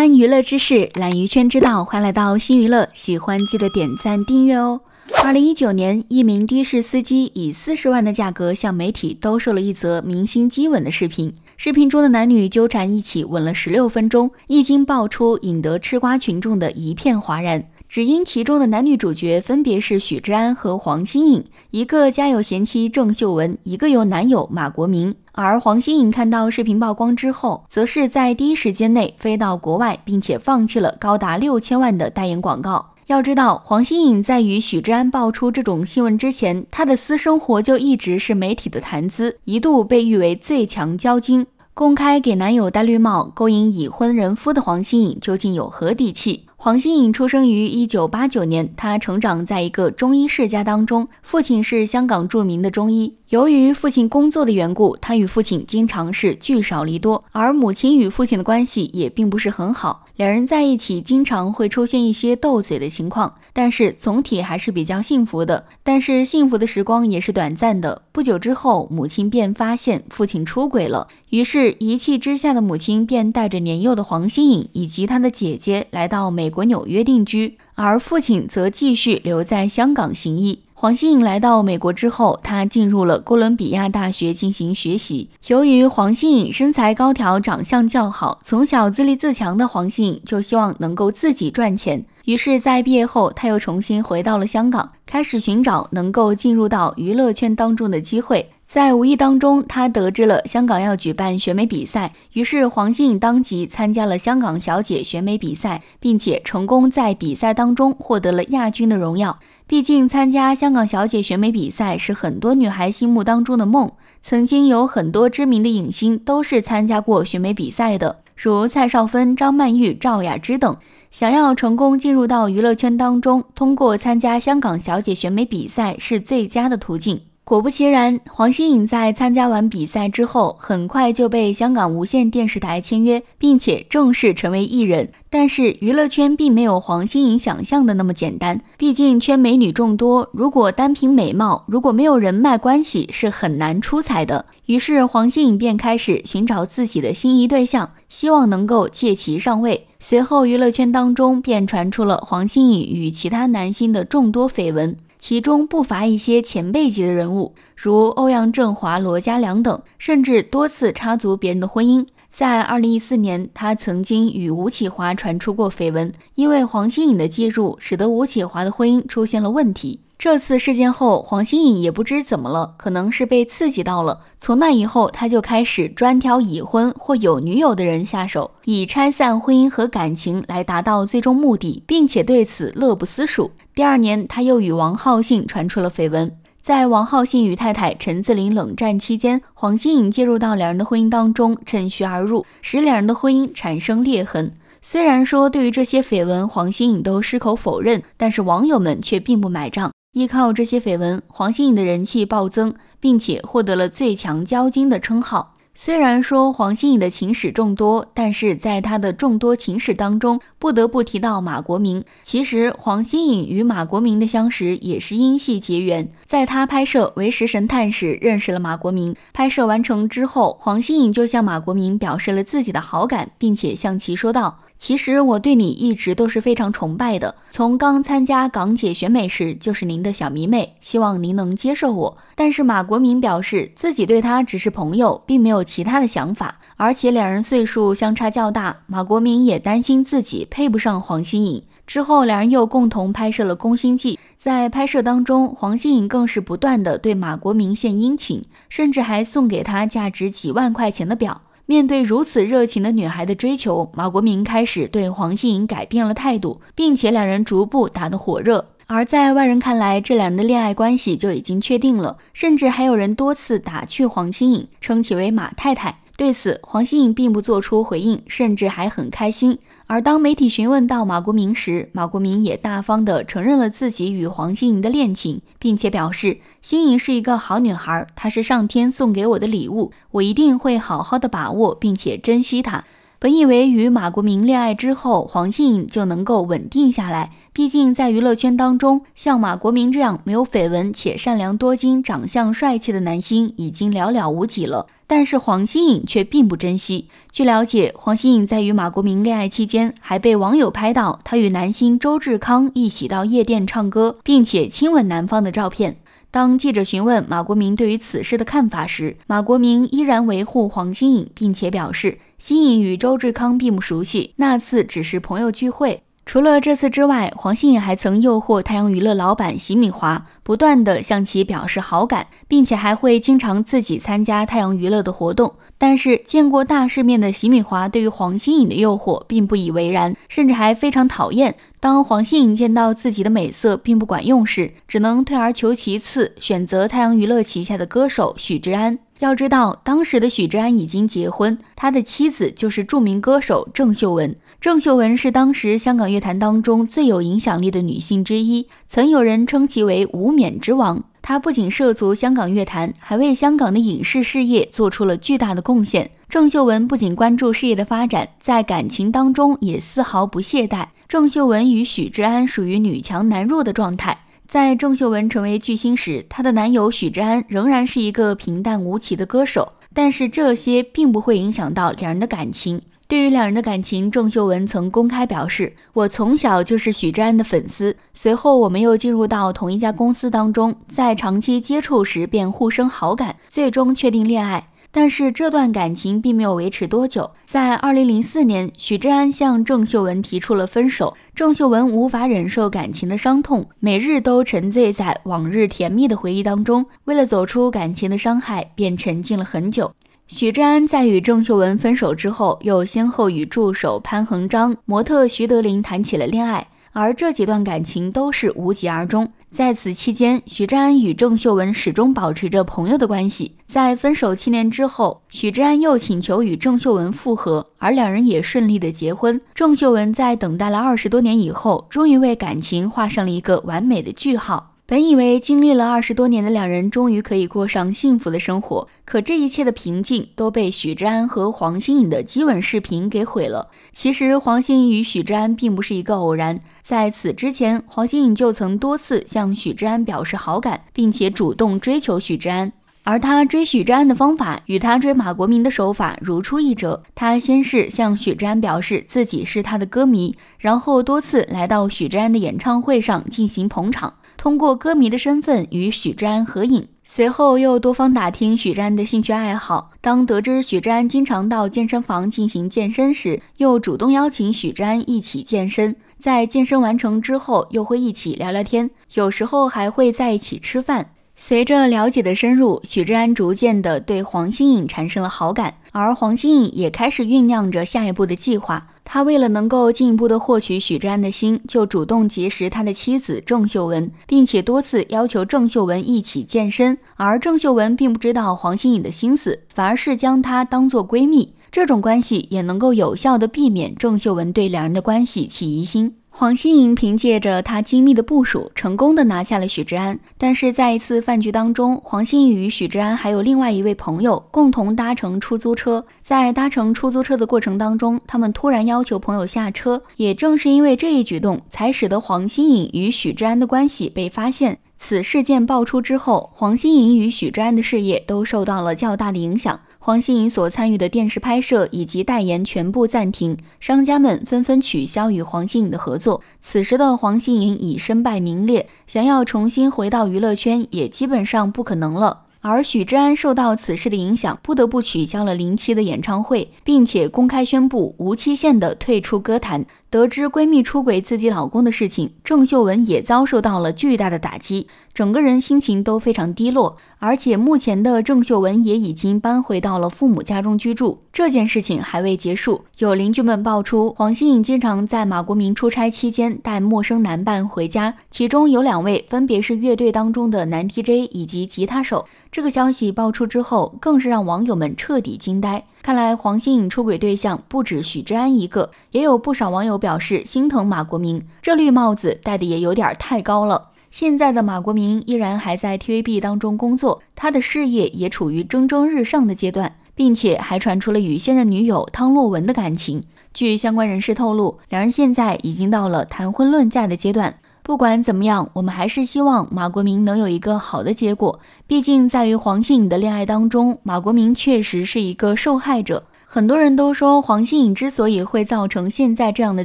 看娱乐之事，懒娱圈之道，欢迎来到新娱乐。喜欢记得点赞、订阅哦。二零一九年，一名的士司机以四十万的价格向媒体兜售了一则明星激吻的视频。视频中的男女纠缠一起，吻了十六分钟。一经爆出，引得吃瓜群众的一片哗然。只因其中的男女主角分别是许志安和黄心颖，一个家有贤妻郑秀文，一个有男友马国明。而黄心颖看到视频曝光之后，则是在第一时间内飞到国外，并且放弃了高达六千万的代言广告。要知道，黄心颖在与许志安爆出这种新闻之前，她的私生活就一直是媒体的谈资，一度被誉为最强娇金。公开给男友戴绿帽、勾引已婚人夫的黄心颖究竟有何底气？黄心颖出生于一九八九年，她成长在一个中医世家当中，父亲是香港著名的中医。由于父亲工作的缘故，她与父亲经常是聚少离多，而母亲与父亲的关系也并不是很好，两人在一起经常会出现一些斗嘴的情况。但是总体还是比较幸福的。但是幸福的时光也是短暂的。不久之后，母亲便发现父亲出轨了，于是一气之下的母亲便带着年幼的黄新颖以及她的姐姐来到美国纽约定居，而父亲则继续留在香港行医。黄新颖来到美国之后，他进入了哥伦比亚大学进行学习。由于黄新颖身材高挑，长相较好，从小自立自强的黄新颖就希望能够自己赚钱。于是，在毕业后，他又重新回到了香港，开始寻找能够进入到娱乐圈当中的机会。在无意当中，他得知了香港要举办选美比赛，于是黄颖当即参加了香港小姐选美比赛，并且成功在比赛当中获得了亚军的荣耀。毕竟，参加香港小姐选美比赛是很多女孩心目当中的梦。曾经有很多知名的影星都是参加过选美比赛的，如蔡少芬、张曼玉、赵雅芝等。想要成功进入到娱乐圈当中，通过参加香港小姐选美比赛是最佳的途径。果不其然，黄心颖在参加完比赛之后，很快就被香港无线电视台签约，并且正式成为艺人。但是娱乐圈并没有黄心颖想象的那么简单，毕竟圈美女众多，如果单凭美貌，如果没有人脉关系，是很难出彩的。于是黄心颖便开始寻找自己的心仪对象，希望能够借其上位。随后，娱乐圈当中便传出了黄心颖与其他男星的众多绯闻，其中不乏一些前辈级的人物，如欧阳震华、罗嘉良等，甚至多次插足别人的婚姻。在二零一四年，他曾经与吴启华传出过绯闻，因为黄心颖的介入，使得吴启华的婚姻出现了问题。这次事件后，黄心颖也不知怎么了，可能是被刺激到了。从那以后，他就开始专挑已婚或有女友的人下手，以拆散婚姻和感情来达到最终目的，并且对此乐不思蜀。第二年，他又与王浩信传出了绯闻。在王浩信与太太陈自玲冷战期间，黄心颖介入到两人的婚姻当中，趁虚而入，使两人的婚姻产生裂痕。虽然说对于这些绯闻，黄心颖都矢口否认，但是网友们却并不买账。依靠这些绯闻，黄心颖的人气暴增，并且获得了“最强交精”的称号。虽然说黄心颖的情史众多，但是在她的众多情史当中，不得不提到马国明。其实，黄心颖与马国明的相识也是因戏结缘，在她拍摄《为食神探》时认识了马国明。拍摄完成之后，黄心颖就向马国明表示了自己的好感，并且向其说道。其实我对你一直都是非常崇拜的，从刚参加港姐选美时就是您的小迷妹，希望您能接受我。但是马国明表示自己对她只是朋友，并没有其他的想法，而且两人岁数相差较大，马国明也担心自己配不上黄心颖。之后两人又共同拍摄了《宫心计》，在拍摄当中，黄心颖更是不断的对马国明献殷勤，甚至还送给他价值几万块钱的表。面对如此热情的女孩的追求，马国明开始对黄心颖改变了态度，并且两人逐步打得火热。而在外人看来，这两人的恋爱关系就已经确定了，甚至还有人多次打趣黄心颖，称其为“马太太”。对此，黄心颖并不做出回应，甚至还很开心。而当媒体询问到马国明时，马国明也大方地承认了自己与黄心颖的恋情，并且表示心莹是一个好女孩，她是上天送给我的礼物，我一定会好好的把握并且珍惜她。本以为与马国明恋爱之后，黄心颖就能够稳定下来。毕竟，在娱乐圈当中，像马国明这样没有绯闻且善良、多金、长相帅气的男星已经寥寥无几了。但是黄心颖却并不珍惜。据了解，黄心颖在与马国明恋爱期间，还被网友拍到她与男星周志康一起到夜店唱歌，并且亲吻男方的照片。当记者询问马国明对于此事的看法时，马国明依然维护黄心颖，并且表示心颖与周志康并不熟悉，那次只是朋友聚会。除了这次之外，黄心颖还曾诱惑太阳娱乐老板席敏华，不断地向其表示好感，并且还会经常自己参加太阳娱乐的活动。但是见过大世面的席敏华对于黄心颖的诱惑并不以为然，甚至还非常讨厌。当黄心颖见到自己的美色并不管用时，只能退而求其次，选择太阳娱乐旗下的歌手许志安。要知道，当时的许志安已经结婚，他的妻子就是著名歌手郑秀文。郑秀文是当时香港乐坛当中最有影响力的女性之一，曾有人称其为“无冕之王”。她不仅涉足香港乐坛，还为香港的影视事业做出了巨大的贡献。郑秀文不仅关注事业的发展，在感情当中也丝毫不懈怠。郑秀文与许志安属于女强男弱的状态。在郑秀文成为巨星时，她的男友许志安仍然是一个平淡无奇的歌手。但是这些并不会影响到两人的感情。对于两人的感情，郑秀文曾公开表示：“我从小就是许志安的粉丝，随后我们又进入到同一家公司当中，在长期接触时便互生好感，最终确定恋爱。但是这段感情并没有维持多久，在2004年，许志安向郑秀文提出了分手。”郑秀文无法忍受感情的伤痛，每日都沉醉在往日甜蜜的回忆当中。为了走出感情的伤害，便沉浸了很久。许志安在与郑秀文分手之后，又先后与助手潘恒章、模特徐德林谈起了恋爱，而这几段感情都是无疾而终。在此期间，许志安与郑秀文始终保持着朋友的关系。在分手七年之后，许志安又请求与郑秀文复合，而两人也顺利的结婚。郑秀文在等待了二十多年以后，终于为感情画上了一个完美的句号。本以为经历了二十多年的两人终于可以过上幸福的生活，可这一切的平静都被许志安和黄心颖的激吻视频给毁了。其实黄心颖与许志安并不是一个偶然，在此之前，黄心颖就曾多次向许志安表示好感，并且主动追求许志安。而他追许志安的方法与他追马国明的手法如出一辙，他先是向许志安表示自己是他的歌迷，然后多次来到许志安的演唱会上进行捧场。通过歌迷的身份与许志安合影，随后又多方打听许志安的兴趣爱好。当得知许志安经常到健身房进行健身时，又主动邀请许志安一起健身。在健身完成之后，又会一起聊聊天，有时候还会在一起吃饭。随着了解的深入，许志安逐渐的对黄心颖产生了好感，而黄心颖也开始酝酿着下一步的计划。他为了能够进一步的获取许志安的心，就主动结识他的妻子郑秀文，并且多次要求郑秀文一起健身。而郑秀文并不知道黄心颖的心思，反而是将她当做闺蜜，这种关系也能够有效的避免郑秀文对两人的关系起疑心。黄心颖凭借着他精密的部署，成功的拿下了许志安。但是在一次饭局当中，黄心颖与许志安还有另外一位朋友共同搭乘出租车，在搭乘出租车的过程当中，他们突然要求朋友下车。也正是因为这一举动，才使得黄心颖与许志安的关系被发现。此事件爆出之后，黄心颖与许志安的事业都受到了较大的影响。黄心颖所参与的电视拍摄以及代言全部暂停，商家们纷纷取消与黄心颖的合作。此时的黄心颖已身败名裂，想要重新回到娱乐圈也基本上不可能了。而许志安受到此事的影响，不得不取消了零七的演唱会，并且公开宣布无期限的退出歌坛。得知闺蜜出轨自己老公的事情，郑秀文也遭受到了巨大的打击。整个人心情都非常低落，而且目前的郑秀文也已经搬回到了父母家中居住。这件事情还未结束，有邻居们爆出黄心颖经常在马国明出差期间带陌生男伴回家，其中有两位分别是乐队当中的男 DJ 以及吉他手。这个消息爆出之后，更是让网友们彻底惊呆。看来黄心颖出轨对象不止许志安一个，也有不少网友表示心疼马国明，这绿帽子戴的也有点太高了。现在的马国明依然还在 TVB 当中工作，他的事业也处于蒸蒸日上的阶段，并且还传出了与现任女友汤洛雯的感情。据相关人士透露，两人现在已经到了谈婚论嫁的阶段。不管怎么样，我们还是希望马国明能有一个好的结果。毕竟，在与黄静颖的恋爱当中，马国明确实是一个受害者。很多人都说，黄心颖之所以会造成现在这样的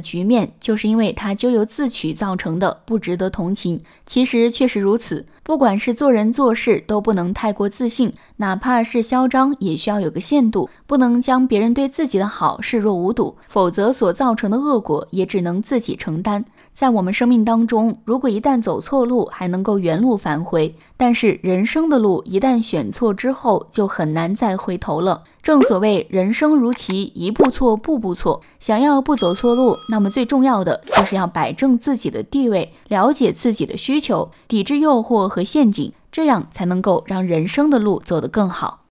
局面，就是因为她咎由自取造成的，不值得同情。其实确实如此。不管是做人做事都不能太过自信，哪怕是嚣张也需要有个限度，不能将别人对自己的好视若无睹，否则所造成的恶果也只能自己承担。在我们生命当中，如果一旦走错路还能够原路返回，但是人生的路一旦选错之后就很难再回头了。正所谓人生如棋，一步错步步错。想要不走错路，那么最重要的就是要摆正自己的地位，了解自己的需求，抵制诱惑。和陷阱，这样才能够让人生的路走得更好。